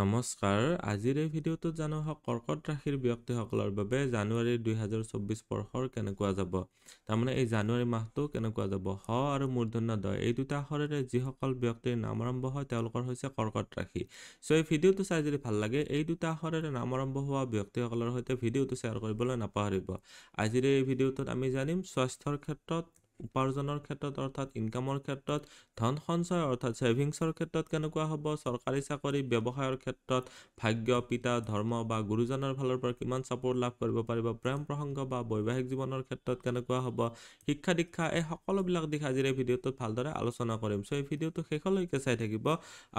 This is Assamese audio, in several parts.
নমস্কাৰ আজিৰ এই ভিডিঅ'টোত জানো হওক কৰ্কট ৰাশিৰ ব্যক্তিসকলৰ বাবে জানুৱাৰী দুহেজাৰ চৌব্বিছ বৰ্ষৰ কেনেকুৱা যাব তাৰমানে এই জানুৱাৰী মাহটো কেনেকুৱা যাব স আৰু মূৰ্ধন্য দ এই দুটা আখৰেৰে যিসকল ব্যক্তিৰ নাম আৰম্ভ হয় তেওঁলোকৰ হৈছে কৰ্কট ৰাশি চ' এই ভিডিঅ'টো চাই যদি ভাল লাগে এই দুটা আখৰেৰে নাম আৰম্ভ হোৱা ব্যক্তিসকলৰ সৈতে ভিডিঅ'টো শ্বেয়াৰ কৰিবলৈ নাপাহৰিব আজিৰ এই ভিডিঅ'টোত আমি জানিম স্বাস্থ্যৰ ক্ষেত্ৰত উপাৰ্জনৰ ক্ষেত্ৰত অৰ্থাৎ ইনকামৰ ক্ষেত্ৰত ধন সঞ্চয় অৰ্থাৎ ছেভিংছৰ ক্ষেত্ৰত কেনেকুৱা হ'ব চৰকাৰী চাকৰি ব্যৱসায়ৰ ক্ষেত্ৰত ভাগ্য পিতা ধৰ্ম বা গুৰুজনৰ ফালৰ পৰা কিমান ছাপৰ্ট লাভ কৰিব পাৰিব প্ৰেম প্ৰসংগ বা বৈবাহিক জীৱনৰ ক্ষেত্ৰত কেনেকুৱা হ'ব শিক্ষা দীক্ষা এই সকলোবিলাক দিশ আজিৰ এই ভিডিঅ'টোত ভালদৰে আলোচনা কৰিম চ' এই ভিডিঅ'টো শেষলৈকে চাই থাকিব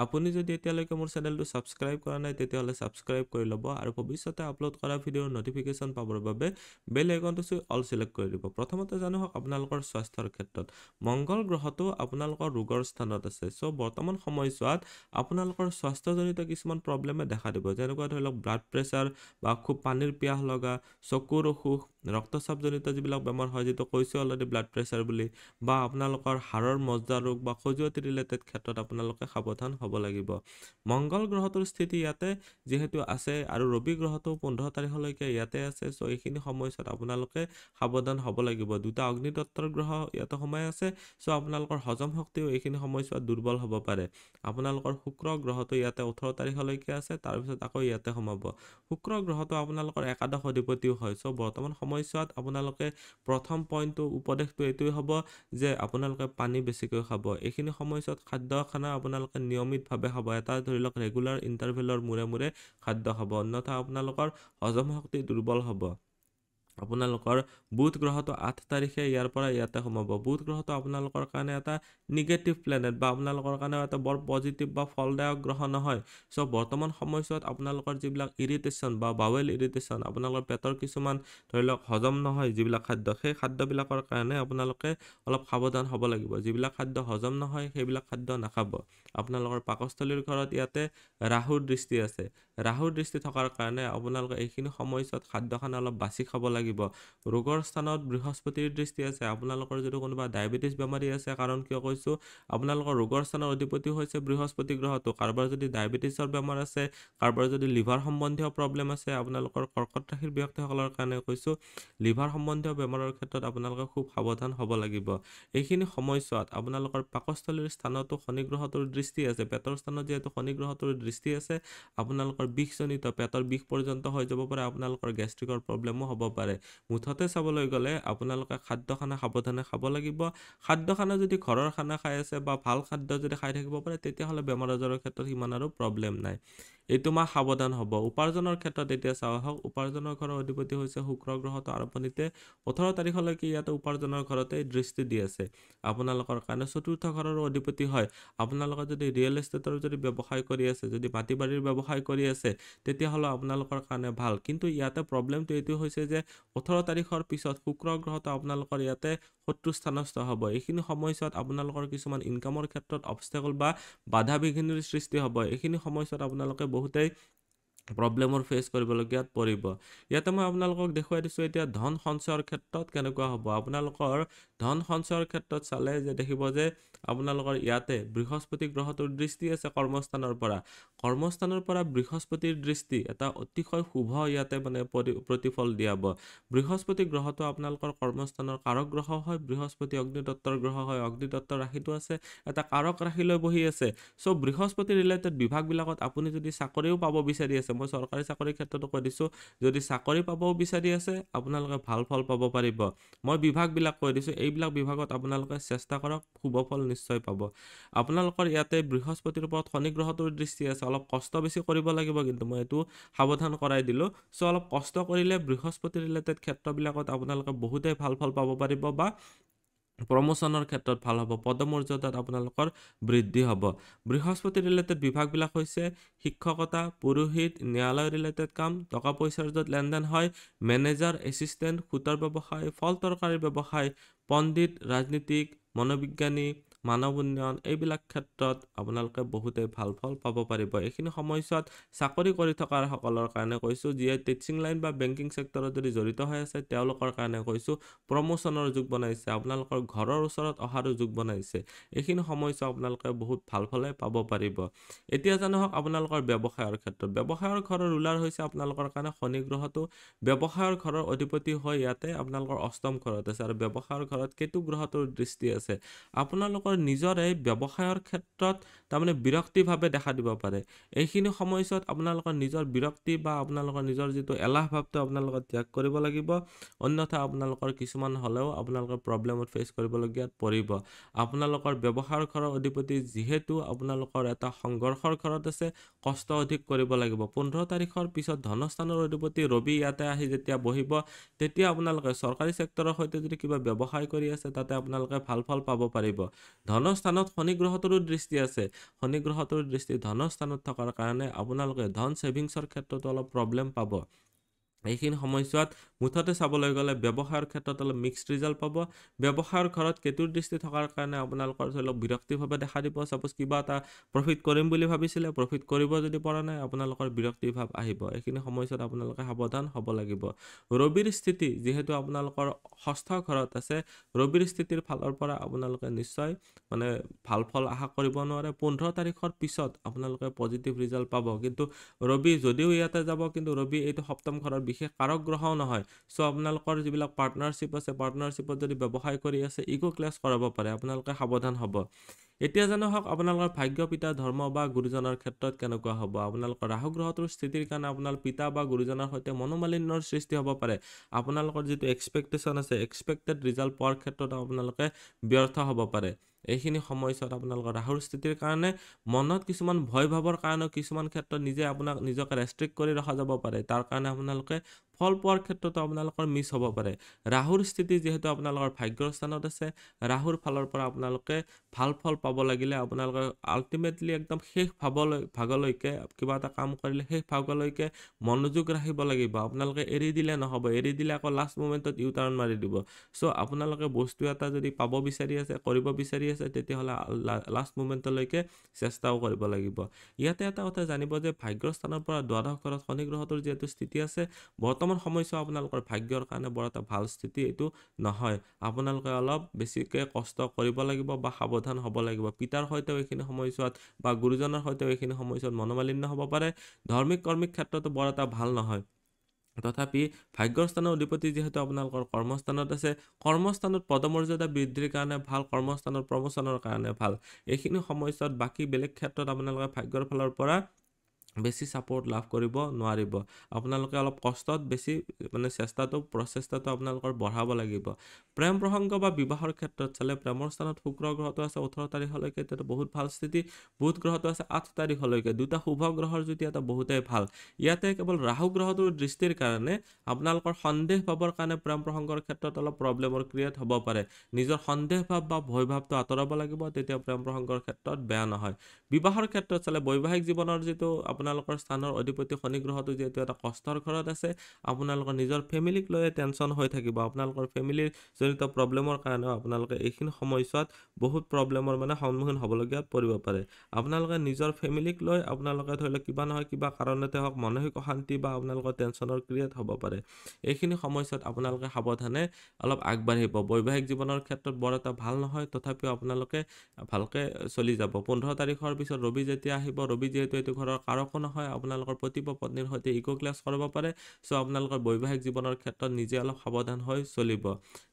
আপুনি যদি এতিয়ালৈকে মোৰ চেনেলটো ছাবস্ক্ৰাইব কৰা নাই তেতিয়াহ'লে ছাবস্ক্ৰাইব কৰি ল'ব আৰু ভৱিষ্যতে আপলোড কৰা ভিডিঅ'ৰ নটিফিকেশ্যন পাবৰ বাবে বেল আইকনটো চুই অল চিলেক্ট কৰি দিব প্ৰথমতে জানো হওক আপোনালোকৰ স্বাস্থ্য স্বাস্থ্যৰ ক্ষেত্ৰত মংগল গ্ৰহটো আপোনালোকৰ ৰোগৰ স্থানত আছে চ' বৰ্তমান সময়ছোৱাত আপোনালোকৰ স্বাস্থ্যজনিত কিছুমান প্ৰব্লেমে দেখা দিব যেনেকুৱা ধৰি লওক ব্লাড প্ৰেছাৰ বা খুব পানীৰ পিয়াহ লগা চকুৰ অসুখ ৰক্তচাপজনিত যিবিলাক বেমাৰ হয় যিটো কৈছোঁ অলৰেডি ব্লাড প্ৰেছাৰ বুলি বা আপোনালোকৰ হাড়ৰ মজ্জা ৰোগ বা খজুৱতি ৰিলেটেড ক্ষেত্ৰত আপোনালোকে সাৱধান হ'ব লাগিব মংগল গ্ৰহটোৰ স্থিতি ইয়াতে যিহেতু আছে আৰু ৰবি গ্ৰহটো পোন্ধৰ তাৰিখলৈকে ইয়াতে আছে চ' এইখিনি সময়ছোৱাত আপোনালোকে সাৱধান হ'ব লাগিব দুটা অগ্নিদত্তৰ গ্ৰহ ইয়াতে সোমাই আছে চ' আপোনালোকৰ হজম শক্তিও এইখিনি সময়ছোৱাত দুৰ্বল হ'ব পাৰে আপোনালোকৰ শুক্ৰ গ্ৰহটো ইয়াতে ওঠৰ তাৰিখলৈকে আছে তাৰপিছত আকৌ ইয়াতে সোমাব শুক্ৰ গ্ৰহটো আপোনালোকৰ একাদশ অধিপতিও হয় চ' বৰ্তমান সময়ত সময়ছোৱাত আপোনালোকে প্ৰথম পইণ্টটো উপদেশটো এইটোৱে হ'ব যে আপোনালোকে পানী বেছিকৈ খাব এইখিনি সময়ছোৱাত খাদ্য খানা আপোনালোকে নিয়মিতভাৱে খাব এটা ধৰি লওক ৰেগুলাৰ ইণ্টাৰভেলৰ মূৰে মূৰে খাদ্য খাব অন্যথা আপোনালোকৰ হজম শক্তি দুৰ্বল হ'ব আপোনালোকৰ বুধ গ্ৰহটো আঠ তাৰিখে ইয়াৰ পৰা ইয়াতে সোমাব বুধ গ্ৰহটো আপোনালোকৰ কাৰণে এটা নিগেটিভ প্লেনেট বা আপোনালোকৰ কাৰণে এটা বৰ পজিটিভ বা ফলদায়ক গ্ৰহ নহয় চ' বৰ্তমান সময়ছোৱাত আপোনালোকৰ যিবিলাক ইৰিটেশ্যন বা বাৱেল ইৰিটেশ্যন আপোনালোকৰ পেটৰ কিছুমান ধৰি লওক হজম নহয় যিবিলাক খাদ্য সেই খাদ্যবিলাকৰ কাৰণে আপোনালোকে অলপ সাৱধান হ'ব লাগিব যিবিলাক খাদ্য হজম নহয় সেইবিলাক খাদ্য নাখাব আপোনালোকৰ পাকস্থলীৰ ঘৰত ইয়াতে ৰাহুৰ দৃষ্টি আছে ৰাহুৰ দৃষ্টি থকাৰ কাৰণে আপোনালোকে এইখিনি সময়ছোৱাত খাদ্য খানা অলপ বাছি খাব লাগিব ৰোগৰ স্থানত বৃহস্পতিৰ দৃষ্টি আছে আপোনালোকৰ যদি কোনোবা ডায়েবেটিছ বেমাৰী আছে কাৰণ কিয় কৈছোঁ আপোনালোকৰ ৰোগৰ স্থানৰ অধিপতি হৈছে বৃহস্পতি গ্ৰহটো কাৰোবাৰ যদি ডায়েবেটিছৰ বেমাৰ আছে কাৰোবাৰ যদি লিভাৰ সম্বন্ধীয় প্ৰব্লেম আছে আপোনালোকৰ কৰ্কট ৰাশিৰ ব্যক্তিসকলৰ কাৰণে কৈছোঁ লিভাৰ সম্বন্ধীয় বেমাৰৰ ক্ষেত্ৰত আপোনালোকে খুব সাৱধান হ'ব লাগিব এইখিনি সময়ছোৱাত আপোনালোকৰ পাকস্থলীৰ স্থানতো শনি গ্ৰহটোৰ দৃষ্টি দৃষ্টি আছে পেটৰ স্থানত যিহেতু শনি গ্ৰহটোৰ দৃষ্টি আছে আপোনালোকৰ বিষজনিত পেটৰ বিষ পৰ্যন্ত হৈ যাব পাৰে আপোনালোকৰ গেষ্ট্ৰিকৰ প্ৰব্লেমো হ'ব পাৰে মুঠতে চাবলৈ গ'লে আপোনালোকে খাদ্য খানা সাৱধানে খাব লাগিব খাদ্য খানা যদি ঘৰৰ খানা খাই আছে বা ভাল খাদ্য যদি খাই থাকিব পাৰে তেতিয়াহ'লে বেমাৰ আজাৰৰ ক্ষেত্ৰত সিমান আৰু প্ৰব্লেম নাই এই তোমাক সাৱধান হ'ব উপাৰ্জনৰ ক্ষেত্ৰত এতিয়া চাওঁ আহক উপাৰ্জনৰ ঘৰৰ অধিপতি হৈছে শুক্ৰ গ্ৰহটো আৰম্ভণিতে ওঠৰ তাৰিখলৈকে ইয়াতে উপাৰ্জনৰ ঘৰতে দৃষ্টি দি আছে আপোনালোকৰ কাৰণে চতুৰ্থ ঘৰৰো অধিপতি হয় আপোনালোকে যদি ৰিয়েল এষ্টেটৰ যদি ব্যৱসায় কৰি আছে যদি মাটি বাৰীৰ ব্যৱসায় কৰি আছে তেতিয়াহ'লে আপোনালোকৰ কাৰণে ভাল কিন্তু ইয়াতে প্ৰব্লেমটো এইটো হৈছে যে ওঠৰ তাৰিখৰ পিছত শুক্ৰ গ্ৰহটো আপোনালোকৰ ইয়াতে শত্ৰু স্থানস্থ হ'ব এইখিনি সময়ছোৱাত আপোনালোকৰ কিছুমান ইনকামৰ ক্ষেত্ৰত অবষ্টেকল বা বাধা বিঘিনিৰ সৃষ্টি হ'ব এইখিনি সময়ছোৱাত আপোনালোকে বহুতেই প্ৰব্লেমৰ ফেচ কৰিবলগীয়া পৰিব ইয়াতে মই আপোনালোকক দেখুৱাই দিছোঁ এতিয়া ধন সঞ্চয়ৰ ক্ষেত্ৰত কেনেকুৱা হ'ব আপোনালোকৰ ধন সঞ্চয়ৰ ক্ষেত্ৰত চালে যে দেখিব যে আপোনালোকৰ ইয়াতে বৃহস্পতি গ্ৰহটোৰ দৃষ্টি আছে কৰ্মস্থানৰ পৰা কৰ্মস্থানৰ পৰা বৃহস্পতিৰ দৃষ্টি এটা অতিশয় শুভ ইয়াতে মানে প্ৰতিফল দিয়াব বৃহস্পতি গ্ৰহটো আপোনালোকৰ কৰ্মস্থানৰ কাৰক গ্ৰহ হয় বৃহস্পতি অগ্নিদত্তৰ গ্ৰহ হয় অগ্নিদত্ত ৰাশিটো আছে এটা কাৰক ৰাশিলৈ বহি আছে চ' বৃহস্পতি ৰিলেটেড বিভাগবিলাকত আপুনি যদি চাকৰিও পাব বিচাৰি আছে আছে মই চৰকাৰী চাকৰিৰ ক্ষেত্ৰতো কৈ দিছোঁ যদি চাকৰি পাব বিচাৰি আছে আপোনালোকে ভাল ফল পাব পাৰিব মই বিভাগবিলাক কৈ দিছোঁ এইবিলাক বিভাগত আপোনালোকে চেষ্টা কৰক শুভ ফল নিশ্চয় পাব আপোনালোকৰ ইয়াতে বৃহস্পতিৰ ওপৰত শনিগ্ৰহটোৰ দৃষ্টি আছে অলপ কষ্ট বেছি কৰিব লাগিব কিন্তু মই এইটো সাৱধান কৰাই দিলোঁ চ' অলপ কষ্ট কৰিলে বৃহস্পতি ৰিলেটেড ক্ষেত্ৰবিলাকত আপোনালোকে বহুতেই ভাল ফল পাব পাৰিব বা প্ৰমোচনৰ ক্ষেত্ৰত ভাল হ'ব পদমৰ্যাদাত আপোনালোকৰ বৃদ্ধি হ'ব বৃহস্পতি ৰিলেটেড বিভাগবিলাক হৈছে শিক্ষকতা পুৰোহিত ন্যায়ালয় ৰিলেটেড কাম টকা পইচাৰ য'ত লেনদেন হয় মেনেজাৰ এচিষ্টেণ্ট সূতাৰ ব্যৱসায় ফল তৰকাৰীৰ ব্যৱসায় পণ্ডিত ৰাজনীতিক মনোবিজ্ঞানী মানৱ উন্নয়ন এইবিলাক ক্ষেত্ৰত আপোনালোকে বহুতেই ভাল ফল পাব পাৰিব এইখিনি সময়ছোৱাত চাকৰি কৰি থকাৰ সকলৰ কাৰণে কৈছোঁ যিয়ে টিচিং লাইন বা বেংকিং চেক্টৰত যদি জড়িত হৈ আছে তেওঁলোকৰ কাৰণে কৈছোঁ প্ৰমোশ্যনৰ যুগ বনাইছে আপোনালোকৰ ঘৰৰ ওচৰত অহাৰো যুগ বনাইছে এইখিনি সময়ছোৱা আপোনালোকে বহুত ভাল ফলে পাব পাৰিব এতিয়া জানো হওক আপোনালোকৰ ব্যৱসায়ৰ ক্ষেত্ৰত ব্যৱসায়ৰ ঘৰৰ ৰুলাৰ হৈছে আপোনালোকৰ কাৰণে শনি গ্ৰহটো ব্যৱসায়ৰ ঘৰৰ অধিপতি হৈ ইয়াতে আপোনালোকৰ অষ্টম ঘৰত আছে আৰু ব্যৱসায়ৰ ঘৰত কেতু গ্ৰহটোৰ দৃষ্টি আছে আপোনালোকৰ নিজৰ এই ব্যৱসায়ৰ ক্ষেত্ৰত তাৰমানে বিৰক্তিভাৱে দেখা দিব পাৰে এইখিনি সময়ছোৱাত আপোনালোকৰ নিজৰ বিৰক্তি বা আপোনালোকৰ নিজৰ যিটো এলাহ ভাৱটো আপোনালোকৰ ত্যাগ কৰিব লাগিব অন্যথা আপোনালোকৰ কিছুমান হ'লেও আপোনালোকৰ প্ৰব্লেমত ফেচ কৰিবলগীয়া পৰিব আপোনালোকৰ ব্যৱসায়ৰ ঘৰৰ অধিপতি যিহেতু আপোনালোকৰ এটা সংঘৰ্ষৰ ঘৰত আছে কষ্ট অধিক কৰিব লাগিব পোন্ধৰ তাৰিখৰ পিছত ধনস্থানৰ অধিপতি ৰবি ইয়াতে আহি যেতিয়া বহিব তেতিয়া আপোনালোকে চৰকাৰী চেক্টৰৰ সৈতে যদি কিবা ব্যৱসায় কৰি আছে তাতে আপোনালোকে ভাল ফল পাব পাৰিব ধনৰ স্থানত শনি গ্ৰহটোৰো দৃষ্টি আছে শনি গ্ৰহটোৰ দৃষ্টি স্থানত থকাৰ কাৰণে আপোনালোকে ধন ছেভিংছৰ ক্ষেত্ৰতো অলপ প্ৰব্লেম পাব এইখিনি সময়ছোৱাত মুঠতে চাবলৈ গ'লে ব্যৱসায়ৰ ক্ষেত্ৰত অলপ মিক্সড ৰিজাল্ট পাব ব্যৱসায়ৰ ঘৰত কেতুৰ দৃষ্টি থকাৰ কাৰণে আপোনালোকৰ ধৰি লওক বিৰক্তিভাৱে দেখা দিব চাপ'জ কিবা এটা প্ৰফিট কৰিম বুলি ভাবিছিলে প্ৰফিট কৰিব যদি পৰা নাই আপোনালোকৰ বিৰক্তিভাৱ আহিব এইখিনি সময়ছোৱাত আপোনালোকে সাৱধান হ'ব লাগিব ৰবিৰ স্থিতি যিহেতু আপোনালোকৰ ষষ্ঠ ঘৰত আছে ৰবিৰ স্থিতিৰ ফালৰ পৰা আপোনালোকে নিশ্চয় মানে ভাল ফল আশা কৰিব নোৱাৰে পোন্ধৰ তাৰিখৰ পিছত আপোনালোকে পজিটিভ ৰিজাল্ট পাব কিন্তু ৰবি যদিও ইয়াতে যাব কিন্তু ৰবি এইটো সপ্তম ঘৰৰ বিশেষ কাৰক গ্ৰহও নহয় চ' আপোনালোকৰ যিবিলাক পাৰ্টনাৰশ্বিপ আছে পাৰ্টনাৰশ্বিপত যদি ব্যৱসায় কৰি আছে ইগো ক্লেছ কৰাব পাৰে আপোনালোকে সাৱধান হ'ব এতিয়া জানো হওক আপোনালোকৰ ভাগ্য পিতা ধৰ্ম বা গুৰুজনৰ ক্ষেত্ৰত কেনেকুৱা হ'ব আপোনালোকৰ ৰাহু গ্ৰহটোৰ স্থিতিৰ কাৰণে আপোনাৰ পিতা বা গুৰুজনৰ সৈতে মনোমালিন্যৰ সৃষ্টি হ'ব পাৰে আপোনালোকৰ যিটো এক্সপেক্টেশ্যন আছে এক্সপেক্টেড ৰিজাল্ট পোৱাৰ ক্ষেত্ৰত আপোনালোকে ব্যৰ্থ হ'ব পাৰে এইখিনি সময়ছোৱাত আপোনালোকৰ ৰাহুৰ স্থিতিৰ কাৰণে মনত কিছুমান ভয় ভাৱৰ কাৰণেও কিছুমান ক্ষেত্ৰত নিজে আপোনাক নিজকে ৰেষ্ট্ৰিক্ট কৰি ৰখা যাব পাৰে তাৰ কাৰণে আপোনালোকে ফল পোৱাৰ ক্ষেত্ৰতো আপোনালোকৰ মিছ হ'ব পাৰে ৰাহুৰ স্থিতি যিহেতু আপোনালোকৰ ভাগ্যৰ স্থানত আছে ৰাহুৰ ফালৰ পৰা আপোনালোকে ভাল ফল পাব লাগিলে আপোনালোকে আল্টিমেটলি একদম শেষ ভাৱলৈ ভাগলৈকে কিবা এটা কাম কৰিলে শেষ ভাগলৈকে মনোযোগ ৰাখিব লাগিব আপোনালোকে এৰি দিলে নহ'ব এৰি দিলে আকৌ লাষ্ট মুমেণ্টত ইউ টাৰ্ণ মাৰি দিব চ' আপোনালোকে বস্তু এটা যদি পাব বিচাৰি আছে কৰিব বিচাৰি আছে তেতিয়াহ'লে লাষ্ট মুমেণ্টলৈকে চেষ্টাও কৰিব লাগিব ইয়াতে এটা কথা জানিব যে ভাগ্যৰ স্থানৰ পৰা দ্বাদশ ঘৰত শনি গ্ৰহটোৰ যিহেতু স্থিতি আছে বৰ্তমান বৰ্তমান সময়ছোৱা আপোনালোকৰ ভাগ্যৰ কাৰণে বৰ এটা ভাল স্থিতি এইটো নহয় আপোনালোকে অলপ বেছিকৈ কষ্ট কৰিব লাগিব বা সাৱধান হ'ব লাগিব পিতাৰ সৈতেও এইখিনি সময়ছোৱাত বা গুৰুজনৰ সৈতেও এইখিনি সময়ছোৱাত মনোমালিন্য হ'ব পাৰে ধৰ্মিক কৰ্মিক ক্ষেত্ৰতো বৰ এটা ভাল নহয় তথাপি ভাগ্যৰ অধিপতি যিহেতু আপোনালোকৰ কৰ্মস্থানত আছে কৰ্মস্থানত পদমৰ্যাদা বৃদ্ধিৰ কাৰণে ভাল কৰ্মস্থানৰ প্ৰমোচনৰ কাৰণে ভাল এইখিনি সময়ছোৱাত বাকী বেলেগ ক্ষেত্ৰত আপোনালোকে ভাগ্যৰ ফালৰ পৰা বেছি ছাপৰ্ট লাভ কৰিব নোৱাৰিব আপোনালোকে অলপ কষ্টত বেছি মানে চেষ্টাটো প্ৰচেষ্টাটো আপোনালোকৰ বঢ়াব লাগিব প্ৰেম প্ৰসংগ বা বিবাহৰ ক্ষেত্ৰত চালে প্ৰেমৰ স্থানত শুক্ৰ গ্ৰহটো আছে ওঠৰ তাৰিখলৈকে তেতিয়া বহুত ভাল স্থিতি বুধ গ্ৰহটো আছে আঠ তাৰিখলৈকে দুটা শুভ গ্ৰহৰ যদি এটা বহুতেই ভাল ইয়াতে কেৱল ৰাহু গ্ৰহটোৰ দৃষ্টিৰ কাৰণে আপোনালোকৰ সন্দেহ ভাৱৰ কাৰণে প্ৰেম প্ৰসংগৰ ক্ষেত্ৰত অলপ প্ৰব্লেমৰ ক্ৰিয়েট হ'ব পাৰে নিজৰ সন্দেহ ভাৱ বা ভয় ভাৱটো আঁতৰাব লাগিব তেতিয়া প্ৰেম প্ৰসংগৰ ক্ষেত্ৰত বেয়া নহয় বিবাহৰ ক্ষেত্ৰত চালে বৈবাহিক জীৱনৰ যিটো আপোনালোকৰ স্থানৰ অধিপতি শনি গ্ৰহটো যিহেতু এটা কষ্টৰ ঘৰত আছে আপোনালোকৰ নিজৰ ফেমিলিক লৈয়ে টেনচন হৈ থাকিব আপোনালোকৰ ফেমিলিৰ জড়িত প্ৰব্লেমৰ কাৰণেও আপোনালোকে এইখিনি সময়ছোৱাত বহুত প্ৰব্লেমৰ মানে সন্মুখীন হ'বলগীয়া পৰিব পাৰে আপোনালোকে নিজৰ ফেমিলিক লৈ আপোনালোকে ধৰি লওক কিবা নহয় কিবা কাৰণতে হওক মানসিক অশান্তি বা আপোনালোকৰ টেনশ্যনৰ ক্ৰিয়েট হ'ব পাৰে এইখিনি সময়ছোৱাত আপোনালোকে সাৱধানে অলপ আগবাঢ়িব বৈবাহিক জীৱনৰ ক্ষেত্ৰত বৰ এটা ভাল নহয় তথাপিও আপোনালোকে ভালকৈ চলি যাব পোন্ধৰ তাৰিখৰ পিছত ৰবি যেতিয়া আহিব ৰবি যিহেতু এইটো ঘৰৰ কাৰক একো নহয় আপোনালোকৰ পতি পত্নীৰ সৈতে ইক' ক্লাছ কৰিব পাৰে চ' আপোনালোকৰ বৈবাহিক জীৱনৰ ক্ষেত্ৰত নিজে অলপ সাৱধান হৈ চলিব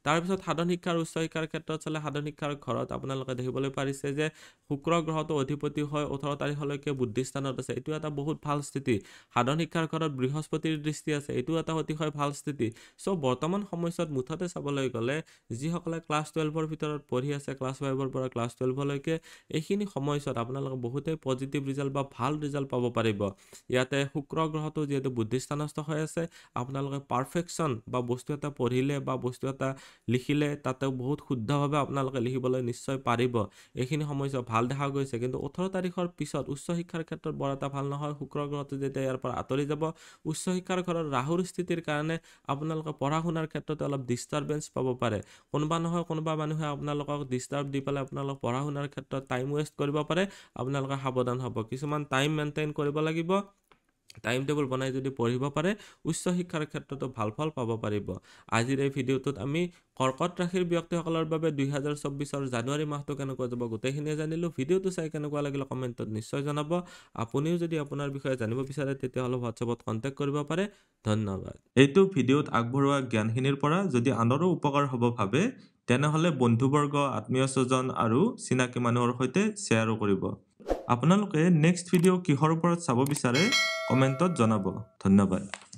তাৰপিছত সাধন শিক্ষা আৰু উচ্চ শিক্ষাৰ ক্ষেত্ৰত চলে সাধন শিক্ষাৰ ঘৰত আপোনালোকে দেখিবলৈ পাৰিছে যে শুক্ৰ গ্ৰহটো অধিপতি হয় ওঠৰ তাৰিখলৈকে বুদ্ধিস্থানত আছে এইটো এটা বহুত ভাল স্থিতি সাধন শিক্ষাৰ ঘৰত বৃহস্পতিৰ দৃষ্টি আছে এইটো এটা অতিশয় ভাল স্থিতি চ' বৰ্তমান সময়ছোৱাত মুঠতে চাবলৈ গ'লে যিসকলে ক্লাছ টুৱেলভৰ ভিতৰত পঢ়ি আছে ক্লাছ ফাইভৰ পৰা ক্লাছ টুৱেলভলৈকে এইখিনি সময়ছোৱাত আপোনালোকে বহুতেই পজিটিভ ৰিজাল্ট বা ভাল ৰিজাল্ট পাব পাৰিব ইয়াতে শুক্ৰ গ্ৰহটো যিহেতু বুদ্ধিস্থানস্থ হৈ আছে আপোনালোকে পাৰফেকশ্যন বা বস্তু এটা পঢ়িলে বা বস্তু এটা লিখিলে তাতে বহুত শুদ্ধভাৱে আপোনালোকে লিখিবলৈ নিশ্চয় পাৰিব এইখিনি সময়ছোৱা ভাল দেখা গৈছে কিন্তু ওঠৰ তাৰিখৰ পিছত উচ্চ শিক্ষাৰ ক্ষেত্ৰত বৰ এটা ভাল নহয় শুক্ৰ গ্ৰহটো যেতিয়া ইয়াৰ পৰা আঁতৰি যাব উচ্চ শিক্ষাৰ ঘৰৰ ৰাহুৰ স্থিতিৰ কাৰণে আপোনালোকে পঢ়া শুনাৰ ক্ষেত্ৰত অলপ ডিষ্টাৰ্বেঞ্চ পাব পাৰে কোনোবা নহয় কোনোবা মানুহে আপোনালোকক ডিষ্টাৰ্ব দি পেলাই আপোনালোক পঢ়া শুনাৰ ক্ষেত্ৰত টাইম ৱেষ্ট কৰিব পাৰে আপোনালোকে সাৱধান হ'ব কিছুমান টাইম মেইনটেইন কৰিব লাগিব টাইম টেবুল বনাই যদি পঢ়িব পাৰে উচ্চ শিক্ষাৰ ক্ষেত্ৰতো ভাল ফল পাব পাৰিব আজিৰ এই ভিডিঅ'টোত আমি কৰ্কট ৰাশিৰ ব্যক্তিসকলৰ বাবে দুই হাজাৰ চৌব্বিছৰ জানুৱাৰী মাহটো কেনেকুৱা যাব গোটেইখিনিয়ে জানিলোঁ ভিডিঅ'টো চাই কেনেকুৱা লাগিলে কমেণ্টত নিশ্চয় জনাব আপুনিও যদি আপোনাৰ বিষয়ে জানিব বিচাৰে তেতিয়াহ'লে হোৱাটছএপত কণ্টেক্ট কৰিব পাৰে ধন্যবাদ এইটো ভিডিঅ'ত আগবঢ়োৱা জ্ঞানখিনিৰ পৰা যদি আনৰো উপকাৰ হ'ব ভাবে তেনেহ'লে বন্ধুবৰ্গ আত্মীয় স্বজন আৰু চিনাকি মানুহৰ সৈতে শ্বেয়াৰো কৰিব আপোনালোকে নেক্সট ভিডিঅ' কিহৰ ওপৰত চাব বিচাৰে কমেণ্টত জনাব ধন্যবাদ